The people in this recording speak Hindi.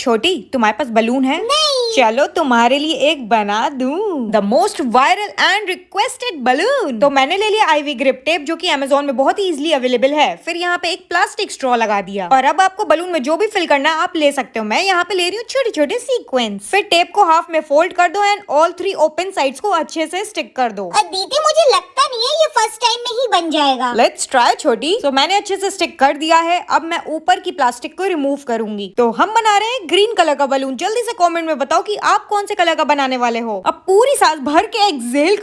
छोटी तुम्हारे पास बलून है नहीं। चलो तुम्हारे लिए एक बना दू the most viral and requested balloon तो मैंने ले लिया आईवी ग्रिप टेप जो कि अमेजोन में बहुत ही इजिली अवेलेबल है फिर यहाँ पे एक प्लास्टिक स्ट्रॉ लगा दिया और अब आपको बलून में जो भी फिल करना है आप ले सकते हो मैं यहाँ पे ले रही हूँ छोटे छोटे सीक्वेंस फिर टेप को हाफ में फोल्ड कर दो and all three open side को अच्छे से स्टिक कर दो दीदी मुझे लगता बन जाएगा लेट्स ट्राई छोटी तो मैंने अच्छे से स्टिक कर दिया है अब मैं ऊपर की प्लास्टिक को रिमूव करूंगी तो हम बना रहे हैं ग्रीन कलर का बलून जल्दी से कॉमेंट में बताओ की आप कौन से कलर का बनाने वाले हो अब पूरी साल भर के एक्सेल